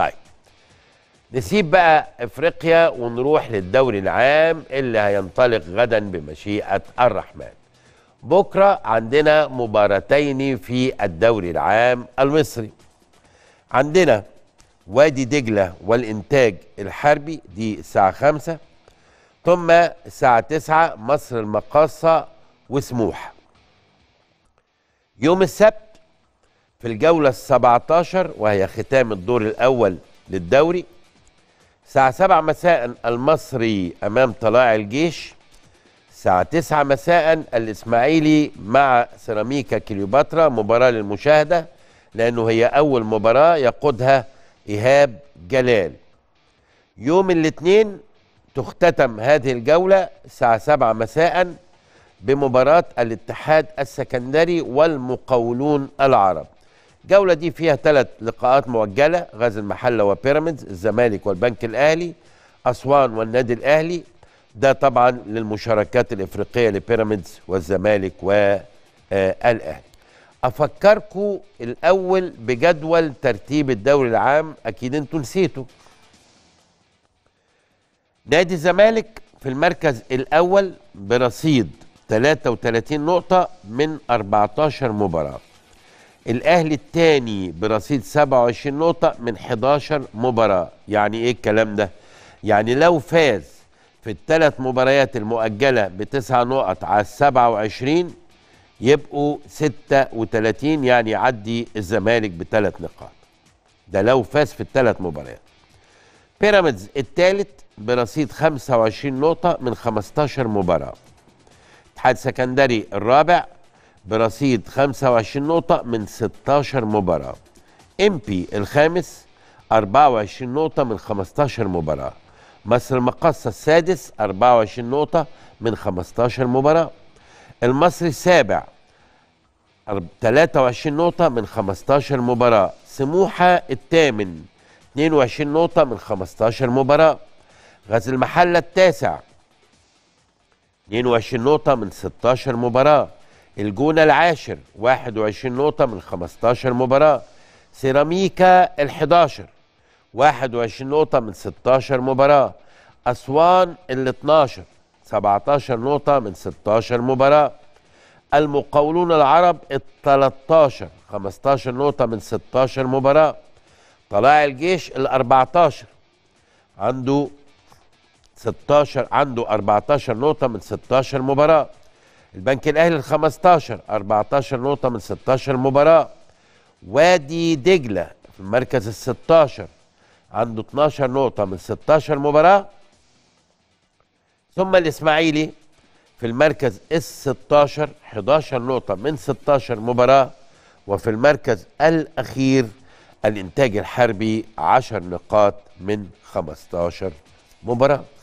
طيب نسيب بقى افريقيا ونروح للدوري العام اللي هينطلق غدا بمشيئه الرحمن. بكره عندنا مباراتين في الدوري العام المصري. عندنا وادي دجله والانتاج الحربي دي الساعه 5 ثم الساعه 9 مصر المقاصه وسموحه. يوم السبت في الجولة السبعة عشر وهي ختام الدور الأول للدوري الساعة سبعة مساء المصري أمام طلاع الجيش الساعة تسعة مساء الإسماعيلي مع سيراميكا كليوباترا مباراة للمشاهدة لأنه هي أول مباراة يقودها إيهاب جلال يوم الاثنين تختتم هذه الجولة الساعة سبعة مساء بمباراة الاتحاد السكندري والمقاولون العرب الجوله دي فيها ثلاث لقاءات موجله غاز المحله وبيراميدز الزمالك والبنك الاهلي اسوان والنادي الاهلي ده طبعا للمشاركات الافريقيه لبيراميدز والزمالك والاهلي آه، افكركم الاول بجدول ترتيب الدوري العام اكيد انتوا نسيتوا نادي الزمالك في المركز الاول برصيد 33 نقطه من 14 مباراه الاهلي الثاني برصيد 27 نقطه من 11 مباراه يعني ايه الكلام ده يعني لو فاز في الثلاث مباريات المؤجله بتسع نقط على 27 يبقوا 36 يعني يعدي الزمالك بثلاث نقاط ده لو فاز في الثلاث مباريات بيراميدز الثالث برصيد 25 نقطة من 15 مباراة اتحاد سكندري الرابع برصيد 25 نقطة من 16 مباراة إمبي الخامس 24 نقطة من 15 مباراة مصر المقاصة السادس 24 نقطة من 15 مباراة المصري السابع 23 نقطة من 15 مباراة سموحة الثامن 22 نقطة من 15 مباراة غزل المحلة التاسع 22 نقطة من 16 مباراة الجونة العاشر 21 نقطة من 15 مباراة سيراميكا ال11 21 نقطة من 16 مباراة أسوان ال12 17 نقطة من 16 مباراة المقاولون العرب ال13 15 نقطة من 16 مباراة طلائع الجيش ال14 عنده 16 عنده 14 نقطة من 16 مباراة البنك الاهلي ال 15 14 نقطه من 16 مباراه وادي دجله في المركز ال 16 عنده 12 نقطه من 16 مباراه ثم الاسماعيلي في المركز ال 16 11 نقطه من 16 مباراه وفي المركز الاخير الانتاج الحربي 10 نقاط من 15 مباراه